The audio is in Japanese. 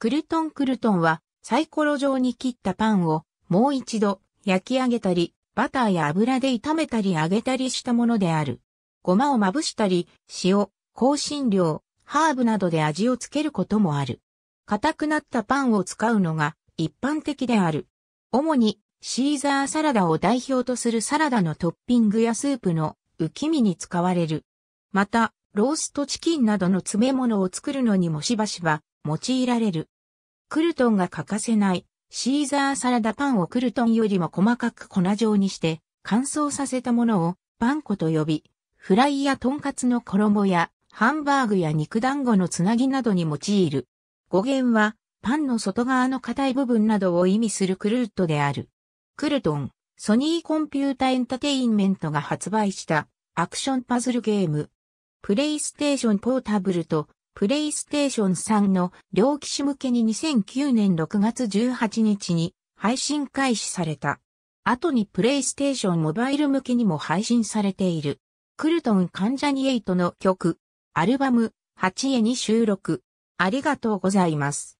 クルトンクルトンはサイコロ状に切ったパンをもう一度焼き上げたり、バターや油で炒めたり揚げたりしたものである。ごまをまぶしたり、塩、香辛料、ハーブなどで味をつけることもある。硬くなったパンを使うのが一般的である。主にシーザーサラダを代表とするサラダのトッピングやスープの浮き身に使われる。また、ローストチキンなどの詰め物を作るのにもしばしば用いられる。クルトンが欠かせないシーザーサラダパンをクルトンよりも細かく粉状にして乾燥させたものをパン粉と呼び、フライやトンカツの衣やハンバーグや肉団子のつなぎなどに用いる。語源はパンの外側の硬い部分などを意味するクルートである。クルトン、ソニーコンピュータエンタテインメントが発売したアクションパズルゲーム。プレイステーションポータブルとプレイステーション3の両機種向けに2009年6月18日に配信開始された。後にプレイステーションモバイル向けにも配信されている。クルトンカンジャニエイトの曲、アルバム、8へに収録。ありがとうございます。